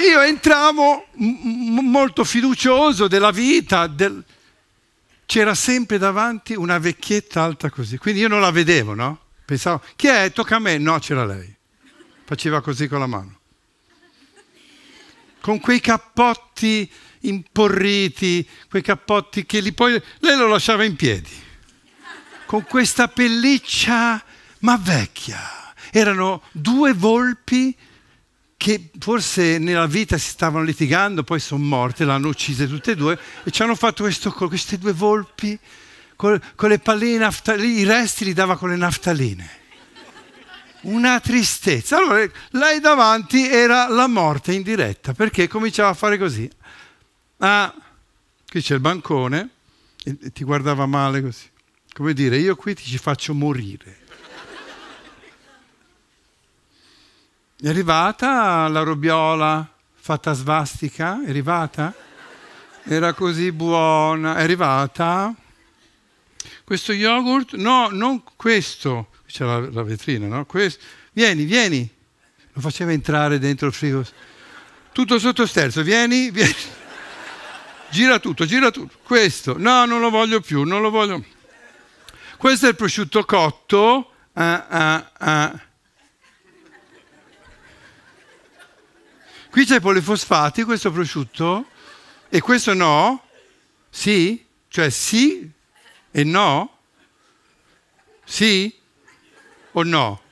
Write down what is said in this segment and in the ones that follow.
Io entravo molto fiducioso della vita, del... c'era sempre davanti una vecchietta alta così, quindi io non la vedevo, no? Pensavo, chi è? Tocca a me? No, c'era lei. Faceva così con la mano. Con quei cappotti imporriti, quei cappotti che li poi... Lei lo lasciava in piedi. Con questa pelliccia, ma vecchia. Erano due volpi che forse nella vita si stavano litigando, poi sono morte, l'hanno uccise tutte e due, e ci hanno fatto questo, queste due volpi con, con le palline, i resti li dava con le naftaline. Una tristezza. Allora, lei davanti era la morte in diretta, perché cominciava a fare così. Ah, qui c'è il bancone, e ti guardava male così. Come dire, io qui ti ci faccio morire. È arrivata la robiola fatta svastica? È arrivata? Era così buona. È arrivata? Questo yogurt? No, non questo. Qui c'è la, la, vetrina, no? Questo. Vieni, vieni. Lo faceva entrare dentro il frigo. Tutto sotto sterzo. vieni, vieni. Gira tutto, gira tutto. Questo. No, non lo voglio più, non lo voglio. Questo è il prosciutto cotto. Ah, ah, ah. Qui c'è polifosfati, questo prosciutto, e questo no? Sì? Cioè sì e no? Sì o no?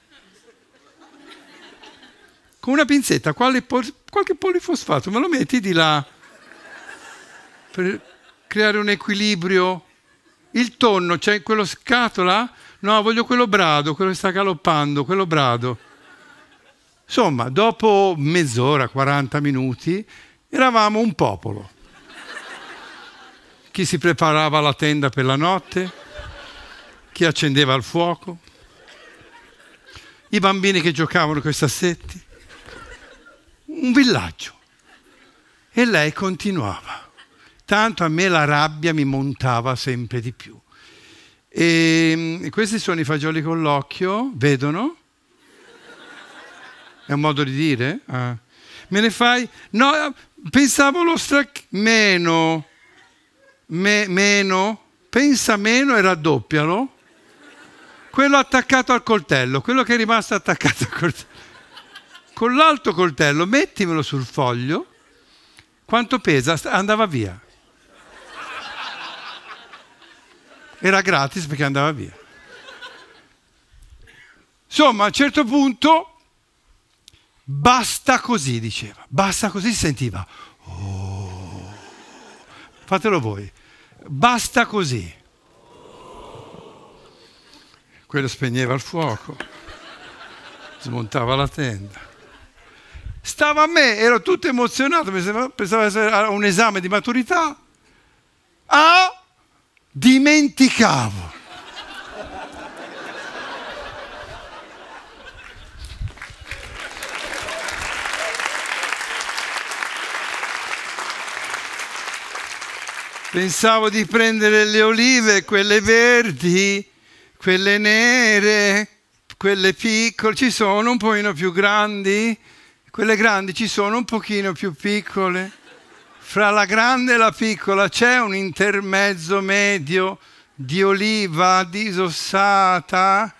Con una pinzetta, quale pol- qualche polifosfato, me lo metti di là per creare un equilibrio. Il tonno, c'è cioè quello scatola? No, voglio quello brado, quello che sta galoppando, quello brado. Insomma, dopo mezz'ora, 40 minuti, eravamo un popolo. Chi si preparava la tenda per la notte, chi accendeva il fuoco, i bambini che giocavano con i sassetti. Un villaggio. E lei continuava. Tanto a me la rabbia mi montava sempre di più. E ehm, questi sono i fagioli con l'occhio, vedono, è un modo di dire? Ah. Me ne fai? No, pensavo lo strac... Meno. Me, meno. Pensa meno e raddoppialo. Quello attaccato al coltello, quello che è rimasto attaccato al coltello. Con l'alto coltello mettimelo sul foglio. Quanto pesa? Andava via. Era gratis perché andava via. Insomma, a un certo punto Basta così, diceva. Basta così, si sentiva. Oh. Fatelo voi. Basta così. Quello spegneva il fuoco, smontava la tenda. Stava a me, ero tutto emozionato, pensavo di essere a un esame di maturità. Ah, dimenticavo Pensavo di prendere le olive, quelle verdi, quelle nere, quelle piccole, ci sono un pochino più grandi, quelle grandi ci sono un pochino più piccole. Fra la grande e la piccola c'è un intermezzo medio di oliva disossata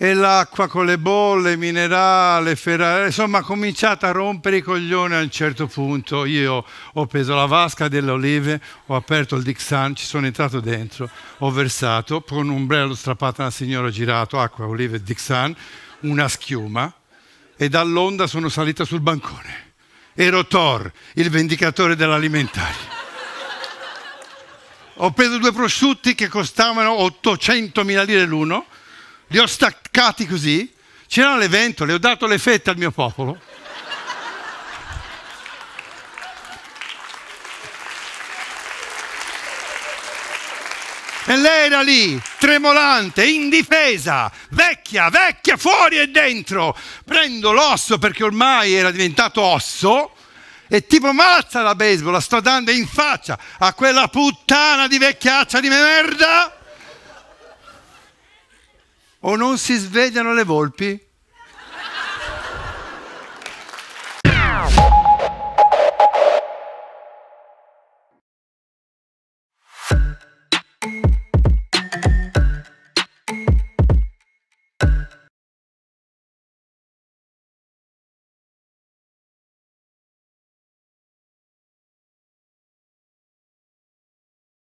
e l'acqua con le bolle, minerale, ferrare, insomma ha cominciato a rompere i coglioni a un certo punto. Io ho preso la vasca delle olive, ho aperto il Dixan, ci sono entrato dentro, ho versato con un ombrello strappato alla signora, ho girato acqua, olive, Dixan, una schiuma e dall'onda sono salita sul bancone. Ero Thor, il vendicatore dell'alimentare. ho preso due prosciutti che costavano 800.000 lire l'uno li ho staccati così, c'erano le ventole, ho dato le fette al mio popolo. E lei era lì, tremolante, indifesa, vecchia, vecchia, fuori e dentro. Prendo l'osso perché ormai era diventato osso. E tipo mazza la baseball, la sto dando in faccia a quella puttana di vecchiaccia di merda o non si svegliano le volpi?